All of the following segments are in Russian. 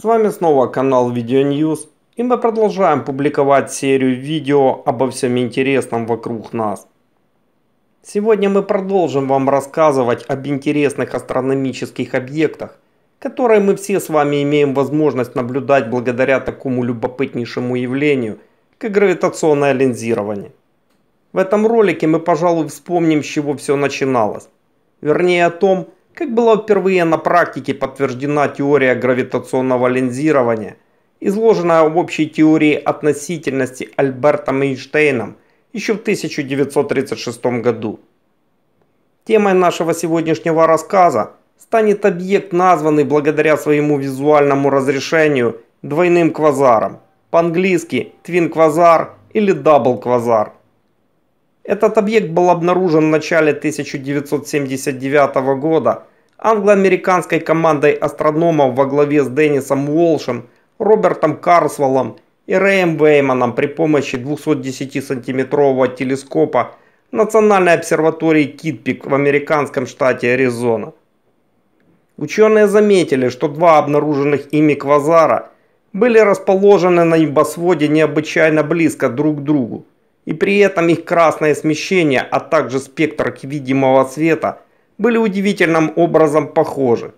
С вами снова канал Видео Ньюс, и мы продолжаем публиковать серию видео обо всем интересном вокруг нас. Сегодня мы продолжим вам рассказывать об интересных астрономических объектах, которые мы все с вами имеем возможность наблюдать благодаря такому любопытнейшему явлению, как гравитационное линзирование. В этом ролике мы, пожалуй, вспомним, с чего все начиналось. Вернее о том, что как была впервые на практике подтверждена теория гравитационного линзирования, изложенная в общей теории относительности Альбертом Эйнштейном еще в 1936 году. Темой нашего сегодняшнего рассказа станет объект, названный благодаря своему визуальному разрешению двойным квазаром, по-английски твин-квазар или дабл-квазар. Этот объект был обнаружен в начале 1979 года англо-американской командой астрономов во главе с Деннисом Уолшем, Робертом Карсвеллом и Рэем Вейманом при помощи 210-сантиметрового телескопа Национальной обсерватории Китпик в американском штате Аризона. Ученые заметили, что два обнаруженных ими квазара были расположены на небосводе необычайно близко друг к другу и при этом их красное смещение, а также спектр видимого света были удивительным образом похожи.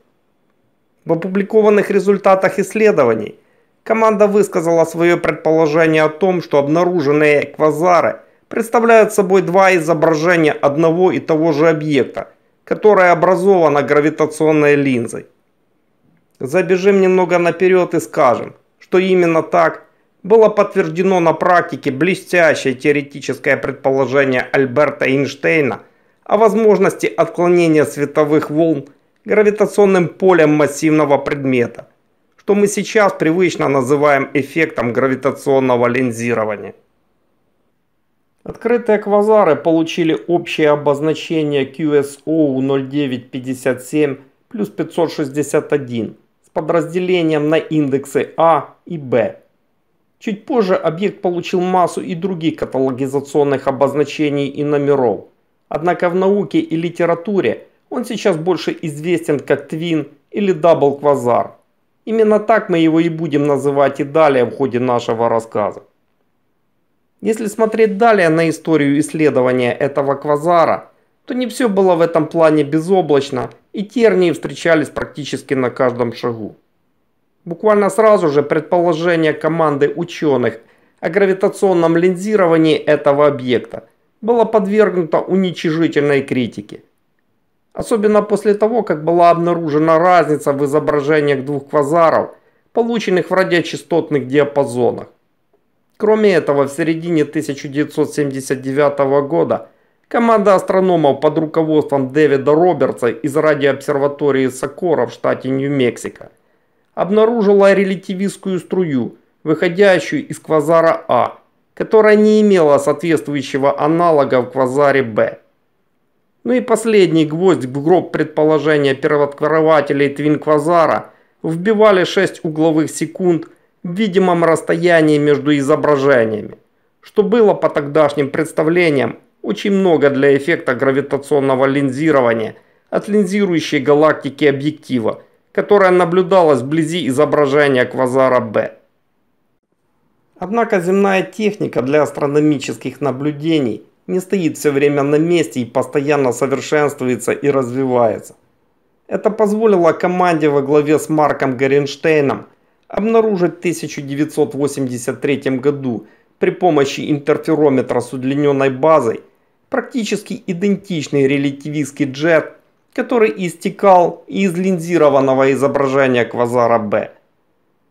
В опубликованных результатах исследований команда высказала свое предположение о том, что обнаруженные квазары представляют собой два изображения одного и того же объекта, которое образовано гравитационной линзой. Забежим немного наперед и скажем, что именно так было подтверждено на практике блестящее теоретическое предположение Альберта Эйнштейна о возможности отклонения световых волн гравитационным полем массивного предмета, что мы сейчас привычно называем эффектом гравитационного линзирования. Открытые квазары получили общее обозначение QSO0957 плюс 561 с подразделением на индексы А и Б Чуть позже объект получил массу и других каталогизационных обозначений и номеров. Однако в науке и литературе он сейчас больше известен как Твин или Дабл Квазар. Именно так мы его и будем называть и далее в ходе нашего рассказа. Если смотреть далее на историю исследования этого квазара, то не все было в этом плане безоблачно, и тернии встречались практически на каждом шагу. Буквально сразу же предположение команды ученых о гравитационном линзировании этого объекта было подвергнуто уничижительной критике. Особенно после того, как была обнаружена разница в изображениях двух квазаров, полученных в радиочастотных диапазонах. Кроме этого, в середине 1979 года команда астрономов под руководством Дэвида Робертса из радиообсерватории Сокора в штате Нью-Мексико – обнаружила релятивистскую струю, выходящую из квазара А, которая не имела соответствующего аналога в квазаре Б. Ну и последний гвоздь в гроб предположения первооткрывателей твин-квазара вбивали 6 угловых секунд в видимом расстоянии между изображениями, что было по тогдашним представлениям очень много для эффекта гравитационного линзирования от линзирующей галактики объектива – которая наблюдалась вблизи изображения квазара Б. Однако земная техника для астрономических наблюдений не стоит все время на месте и постоянно совершенствуется и развивается. Это позволило команде во главе с Марком Горенштейном обнаружить в 1983 году при помощи интерферометра с удлиненной базой практически идентичный релятивистский джет который истекал из линзированного изображения квазара B.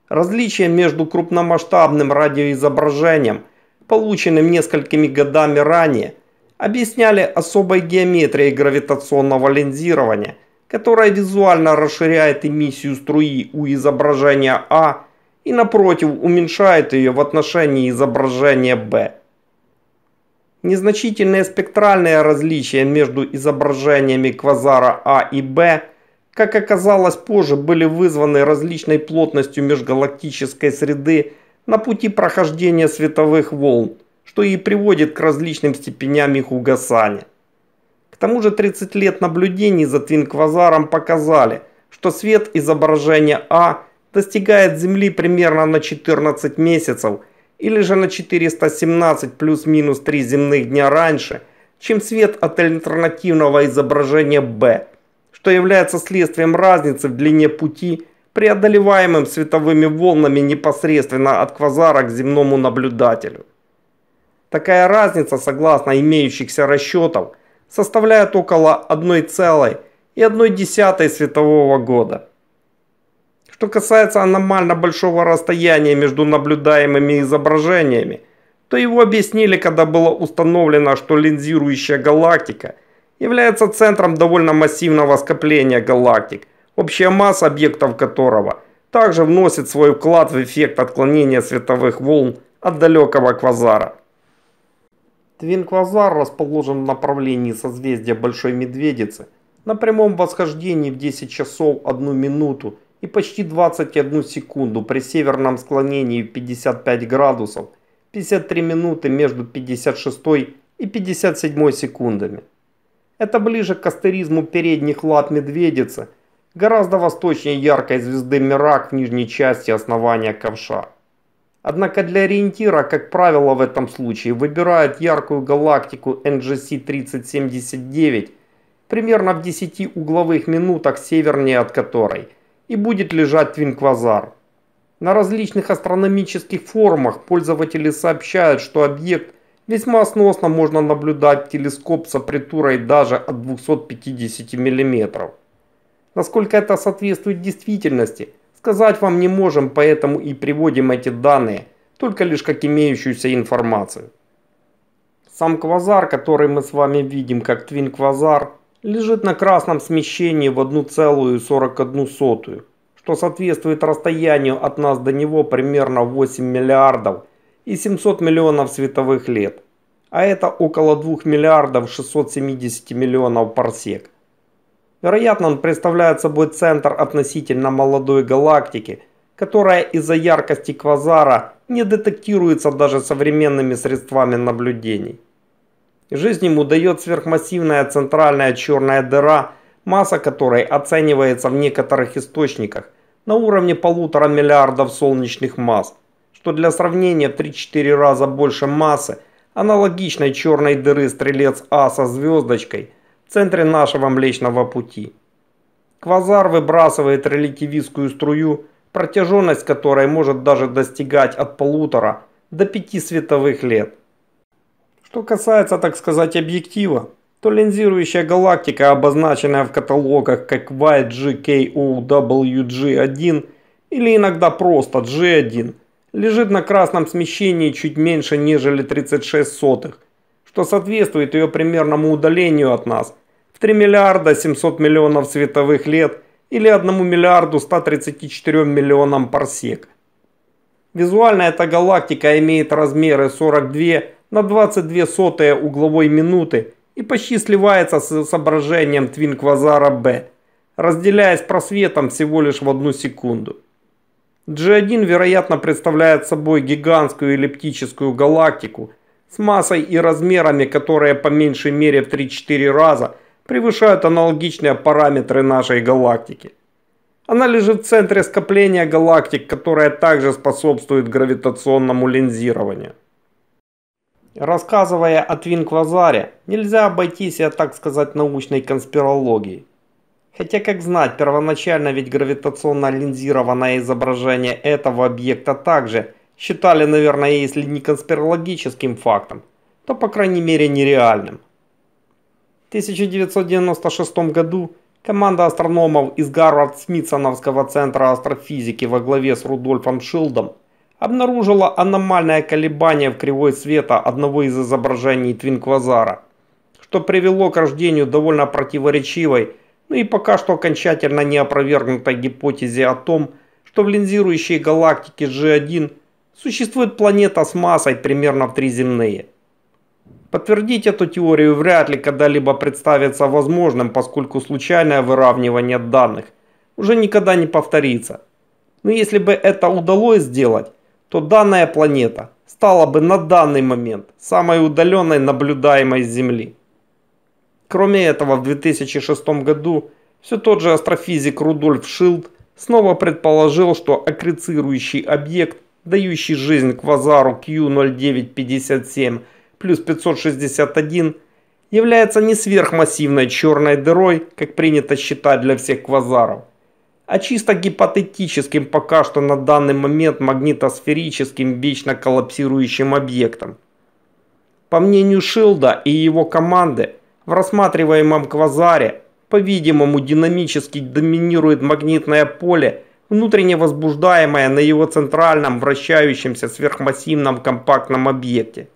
Различие между крупномасштабным радиоизображением, полученным несколькими годами ранее, объясняли особой геометрией гравитационного линзирования, которая визуально расширяет эмиссию струи у изображения А и напротив уменьшает ее в отношении изображения Б. Незначительные спектральные различия между изображениями квазара А и Б, как оказалось позже, были вызваны различной плотностью межгалактической среды на пути прохождения световых волн, что и приводит к различным степеням их угасания. К тому же 30 лет наблюдений за твинквазаром показали, что свет изображения А достигает Земли примерно на 14 месяцев – или же на 417 плюс-минус 3 земных дня раньше, чем свет от альтернативного изображения B, что является следствием разницы в длине пути, преодолеваемым световыми волнами непосредственно от квазара к земному наблюдателю. Такая разница, согласно имеющихся расчетов, составляет около 1,1 светового года. Что касается аномально большого расстояния между наблюдаемыми изображениями, то его объяснили, когда было установлено, что линзирующая галактика является центром довольно массивного скопления галактик, общая масса объектов которого также вносит свой вклад в эффект отклонения световых волн от далекого квазара. Твин-квазар расположен в направлении созвездия Большой Медведицы на прямом восхождении в 10 часов 1 минуту и почти 21 секунду при северном склонении 55 градусов, 53 минуты между 56 и 57 секундами. Это ближе к астеризму передних лап медведицы, гораздо восточнее яркой звезды Мирак в нижней части основания ковша. Однако для ориентира, как правило в этом случае, выбирают яркую галактику NGC 3079, примерно в 10 угловых минутах севернее от которой – и будет лежать Твинквазар. На различных астрономических форумах пользователи сообщают, что объект весьма сносно можно наблюдать в телескоп с апритурой даже от 250 мм. Насколько это соответствует действительности, сказать вам не можем, поэтому и приводим эти данные только лишь как имеющуюся информацию. Сам квазар, который мы с вами видим как твин-квазар, лежит на красном смещении в 1,41, что соответствует расстоянию от нас до него примерно 8 миллиардов и 700 миллионов световых лет, а это около 2 миллиардов 670 миллионов парсек. Вероятно, он представляет собой центр относительно молодой галактики, которая из-за яркости квазара не детектируется даже современными средствами наблюдений. Жизнь ему дает сверхмассивная центральная черная дыра, масса которой оценивается в некоторых источниках на уровне полутора миллиардов солнечных масс, что для сравнения в 3-4 раза больше массы аналогичной черной дыры стрелец А со звездочкой в центре нашего Млечного Пути. Квазар выбрасывает релятивистскую струю, протяженность которой может даже достигать от полутора до пяти световых лет. Что касается, так сказать, объектива, то линзирующая галактика, обозначенная в каталогах как YGKOWG1 или иногда просто G1, лежит на красном смещении чуть меньше, нежели 36 сотых, что соответствует ее примерному удалению от нас в 3 миллиарда 700 миллионов световых лет или 1 миллиарду 134 миллионам парсек. Визуально эта галактика имеет размеры 42 на 22 сотые угловой минуты и почти сливается с изображением твинквазара Б, разделяясь просветом всего лишь в одну секунду. G1, вероятно, представляет собой гигантскую эллиптическую галактику с массой и размерами, которые по меньшей мере в 3-4 раза превышают аналогичные параметры нашей галактики. Она лежит в центре скопления галактик, которое также способствует гравитационному линзированию. Рассказывая о Твинквазаре, нельзя обойтись, я так сказать, научной конспирологии. Хотя, как знать, первоначально ведь гравитационно линзированное изображение этого объекта также считали, наверное, если не конспирологическим фактом, то, по крайней мере, нереальным. В 1996 году команда астрономов из Гарвард-Смитсоновского центра астрофизики во главе с Рудольфом Шилдом обнаружила аномальное колебание в кривой света одного из изображений твин-квазара, что привело к рождению довольно противоречивой, ну и пока что окончательно не опровергнутой гипотезе о том, что в линзирующей галактике G1 существует планета с массой примерно в три земные. Подтвердить эту теорию вряд ли когда-либо представится возможным, поскольку случайное выравнивание данных уже никогда не повторится. Но если бы это удалось сделать, то данная планета стала бы на данный момент самой удаленной наблюдаемой с Земли. Кроме этого, в 2006 году все тот же астрофизик Рудольф Шилд снова предположил, что аккрецирующий объект, дающий жизнь квазару Q0957 плюс 561, является не сверхмассивной черной дырой, как принято считать для всех квазаров, а чисто гипотетическим пока что на данный момент магнитосферическим вечно коллапсирующим объектом. По мнению Шилда и его команды, в рассматриваемом квазаре, по-видимому, динамически доминирует магнитное поле, внутренне возбуждаемое на его центральном вращающемся сверхмассивном компактном объекте.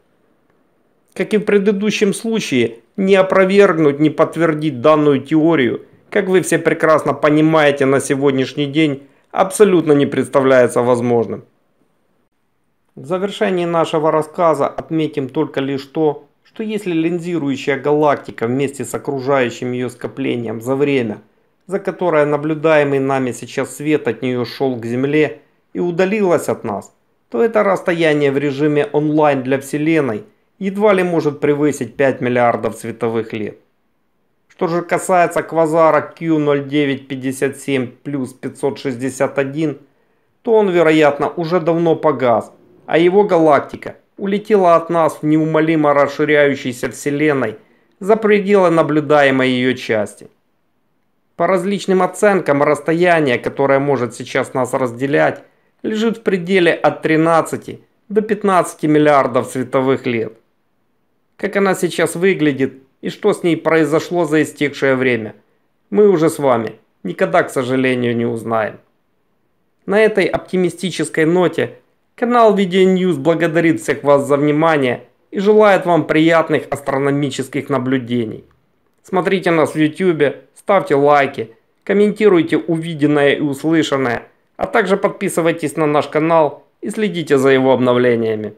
Как и в предыдущем случае, не опровергнуть, не подтвердить данную теорию – как вы все прекрасно понимаете, на сегодняшний день абсолютно не представляется возможным. В завершении нашего рассказа отметим только лишь то, что если линзирующая галактика вместе с окружающим ее скоплением за время, за которое наблюдаемый нами сейчас свет от нее шел к Земле и удалилась от нас, то это расстояние в режиме онлайн для Вселенной едва ли может превысить 5 миллиардов световых лет. Что же касается квазара Q0957 плюс 561, то он, вероятно, уже давно погас, а его галактика улетела от нас в неумолимо расширяющейся Вселенной за пределы наблюдаемой ее части. По различным оценкам, расстояние, которое может сейчас нас разделять, лежит в пределе от 13 до 15 миллиардов световых лет. Как она сейчас выглядит, и что с ней произошло за истекшее время. Мы уже с вами никогда, к сожалению, не узнаем. На этой оптимистической ноте канал Видео Ньюс благодарит всех вас за внимание и желает вам приятных астрономических наблюдений. Смотрите нас в YouTube, ставьте лайки, комментируйте увиденное и услышанное, а также подписывайтесь на наш канал и следите за его обновлениями.